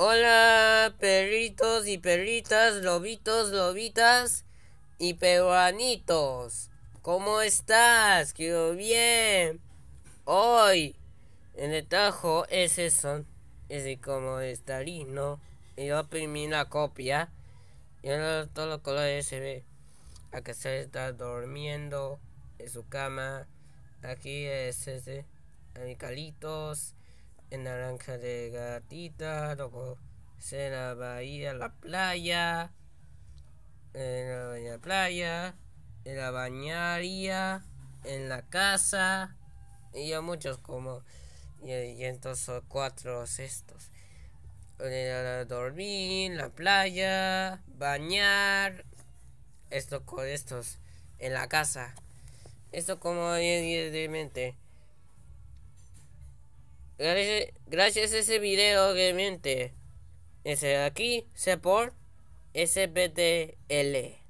Hola perritos y perritas, lobitos, lobitas y peruanitos. ¿Cómo estás? Quiero bien. Hoy en el tajo ese son, de como estarino. Y yo imprimí una copia. Y ahora todos los colores se ve. Acá se está durmiendo en su cama. Aquí es ese. calitos en Naranja de Gatita, luego la Bahía, la playa, en la playa, en la bañaría, en la casa, y ya muchos como, y, y entonces cuatro estos. dormir, la playa, bañar, esto con estos, en la casa. Esto como evidentemente Gracias a ese video que miente. Ese de aquí, se por S.P.T.L.